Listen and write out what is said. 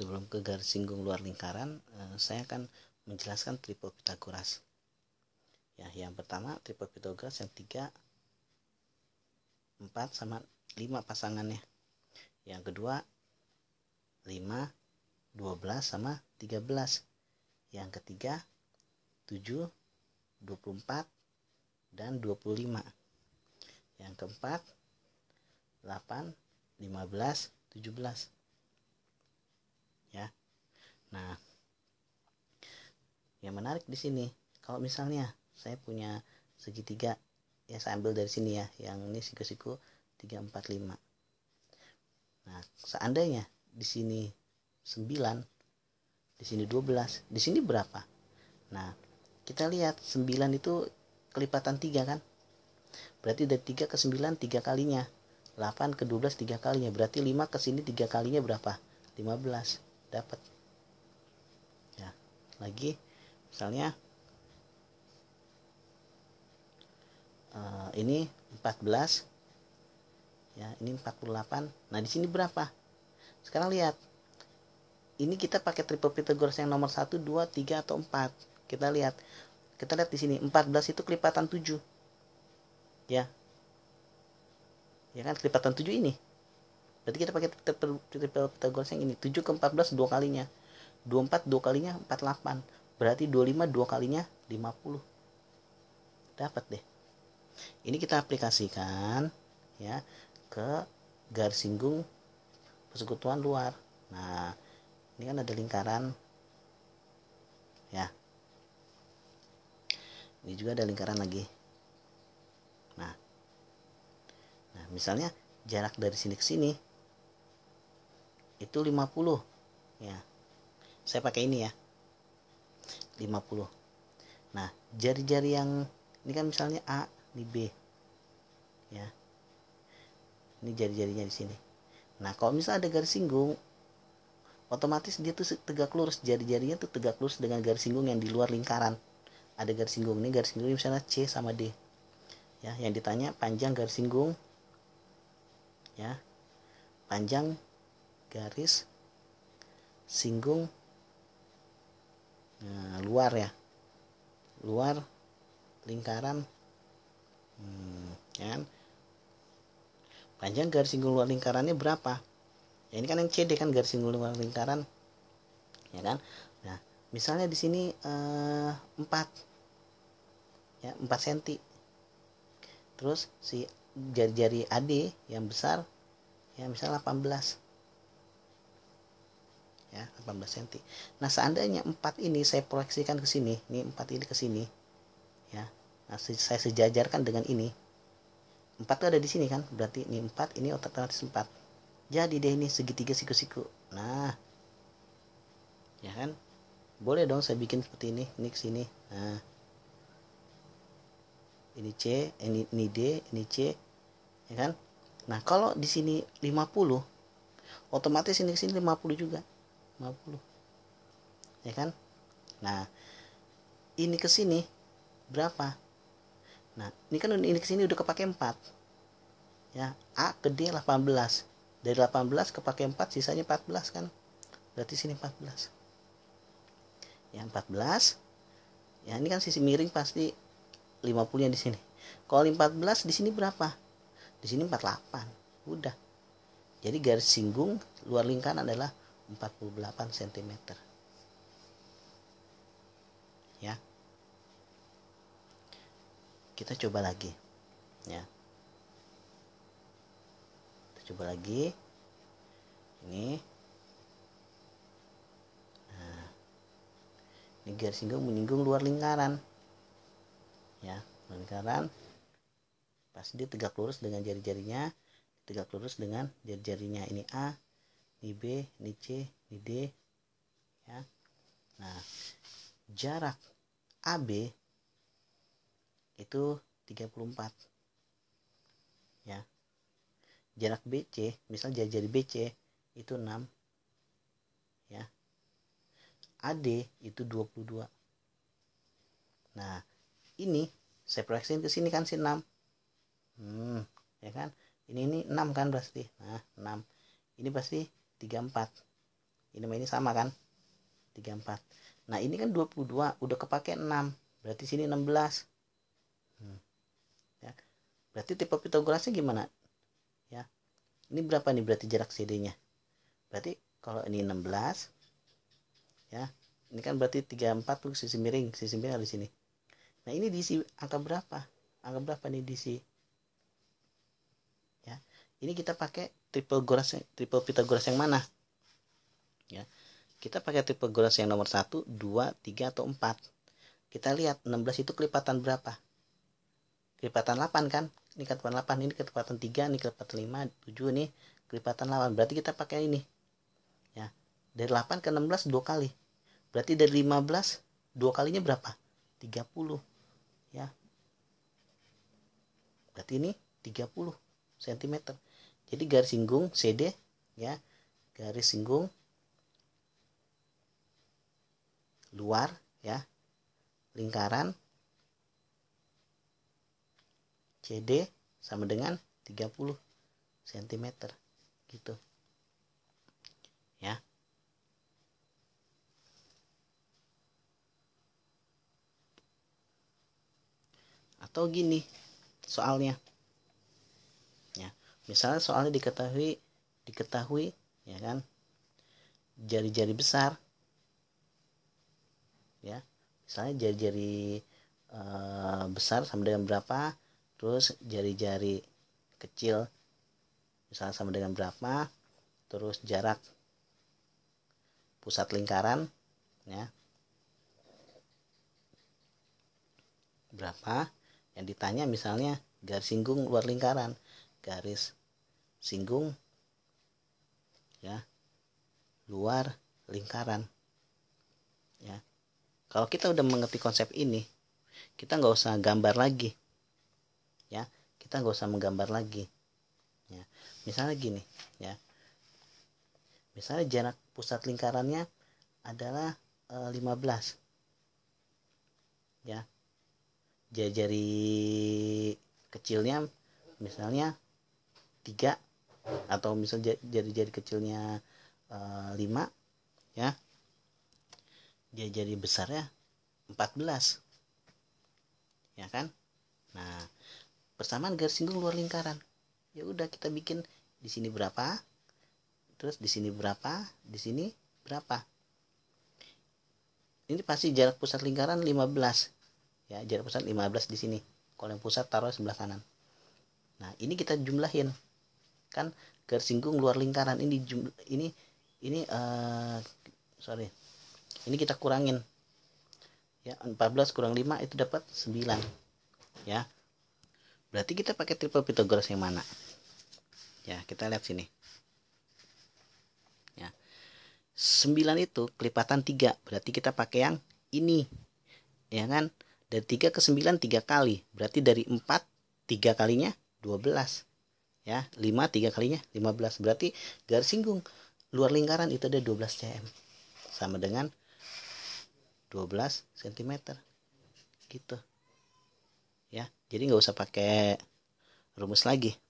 Sebelum ke garis singgung luar lingkaran, eh, saya akan menjelaskan triple Pitagoras. Ya, yang pertama triple Pitagoras yang tiga empat sama lima pasangannya. Yang kedua lima dua belas sama tiga belas. Yang ketiga tujuh dua puluh empat dan dua puluh lima. Yang keempat delapan lima belas tujuh belas. Nah, yang menarik di sini, kalau misalnya saya punya segitiga, ya saya ambil dari sini ya, yang ini siku-siku 345. Nah, seandainya di sini 9, di sini 12, di sini berapa? Nah, kita lihat 9 itu kelipatan 3 kan? Berarti dari 3 ke 9 3 kalinya. 8 ke 12 3 kalinya. Berarti 5 ke sini 3 kalinya berapa? 15. Dapat lagi misalnya uh, ini 14 ya ini 48 nah di sini berapa sekarang lihat ini kita pakai triple Pythagoras yang nomor 1, 2, 3, atau 4. Kita lihat. Kita lihat di sini. 14 itu kelipatan 7. Ya. Ya kan, kelipatan 7 ini. Berarti kita pakai triple Pythagoras yang ini. 7 ke 14 dua kalinya. 24 2 kalinya 48 berarti 25 2 kalinya 50 dapat deh ini kita aplikasikan ya ke garis singgung persekutuan luar nah ini kan ada lingkaran ya ini juga ada lingkaran lagi nah nah misalnya jarak dari sini ke sini itu 50 ya saya pakai ini ya 50 nah jari-jari yang ini kan misalnya A di B ya ini jari-jarinya di sini nah kalau misalnya ada garis singgung otomatis dia tuh tegak lurus jari-jarinya tuh tegak lurus dengan garis singgung yang di luar lingkaran ada garis singgung ini garis singgung misalnya C sama D ya yang ditanya panjang garis singgung ya panjang garis singgung nah, luar ya luar lingkaran hmm, kan panjang garis singgul luar lingkarannya berapa ya ini kan yang CD kan garis singgul luar lingkaran ya kan nah misalnya di sini eh, 4 ya 4 cm terus si jari-jari AD yang besar ya misalnya 18 ya 18 cm nah seandainya empat ini saya proyeksikan ke sini ini empat ini ke sini ya nah, saya sejajarkan dengan ini 4 itu ada di sini kan berarti ini empat ini otomatis 4 jadi deh ini segitiga siku-siku nah ya kan boleh dong saya bikin seperti ini ini ke sini nah ini C ini, ini D ini C ya kan nah kalau di sini 50 otomatis ini ke sini 50 juga 50 ya kan nah ini ke sini berapa nah ini kan ini ke sini udah kepake 4 ya A ke D 18 dari 18 kepake 4 sisanya 14 kan berarti sini 14 ya 14 ya ini kan sisi miring pasti 50 nya di sini kalau 14 di sini berapa di sini 48 udah jadi garis singgung luar lingkaran adalah 48 cm ya kita coba lagi ya kita coba lagi ini nah, ini garis singgung menyinggung luar lingkaran ya lingkaran Pas dia tegak lurus dengan jari-jarinya tegak lurus dengan jari-jarinya ini A di B, di C, di D. Ya. Nah, jarak AB itu 34. Ya. Jarak BC, misal jadi BC itu 6. Ya. AD itu 22. Nah, ini saya proyeksi ke sini kan si 6. Hmm, ya kan? Ini ini 6 kan pasti. Nah, 6. Ini pasti 34 ini ini sama kan 34 nah ini kan 22 udah kepake 6 berarti sini 16 hmm. ya. berarti tipe Pitagorasnya gimana ya ini berapa nih berarti jarak CD nya berarti kalau ini 16 ya ini kan berarti 34 tuh sisi miring sisi miring ada di sini nah ini diisi angka berapa angka berapa nih diisi ini kita pakai triple goras triple pitagoras yang mana ya kita pakai triple goras yang nomor 1 2 3 atau 4 kita lihat 16 itu kelipatan berapa kelipatan 8 kan ini kelipatan 8 ini kelipatan 3 ini kelipatan 5 7 ini kelipatan 8 berarti kita pakai ini ya dari 8 ke 16 dua kali berarti dari 15 dua kalinya berapa 30 ya berarti ini 30 cm jadi garis singgung CD ya garis singgung luar ya lingkaran CD sama dengan 30 cm gitu ya atau gini soalnya misalnya soalnya diketahui diketahui ya kan jari-jari besar ya misalnya jari-jari e, besar sama dengan berapa terus jari-jari kecil misalnya sama dengan berapa terus jarak pusat lingkaran ya berapa yang ditanya misalnya garis singgung luar lingkaran garis singgung ya luar lingkaran ya kalau kita udah mengerti konsep ini kita nggak usah gambar lagi ya kita nggak usah menggambar lagi ya misalnya gini ya misalnya jarak pusat lingkarannya adalah e, eh, 15 ya jari kecilnya misalnya 3 atau misal jadi jadi kecilnya e, eh, 5 ya dia jadi besarnya 14 ya kan nah persamaan garis singgung luar lingkaran ya udah kita bikin di sini berapa terus di sini berapa di sini berapa ini pasti jarak pusat lingkaran 15 ya jarak pusat 15 di sini kalau yang pusat taruh sebelah kanan nah ini kita jumlahin kan garis singgung luar lingkaran ini jumlah, ini ini uh, sorry ini kita kurangin ya 14 kurang 5 itu dapat 9 ya berarti kita pakai triple Pythagoras yang mana ya kita lihat sini ya 9 itu kelipatan 3 berarti kita pakai yang ini ya kan dari 3 ke 9 3 kali berarti dari 4 3 kalinya 12 ya 5 3 kalinya 15 berarti garis singgung luar lingkaran itu ada 12 cm sama dengan 12 cm gitu ya jadi nggak usah pakai rumus lagi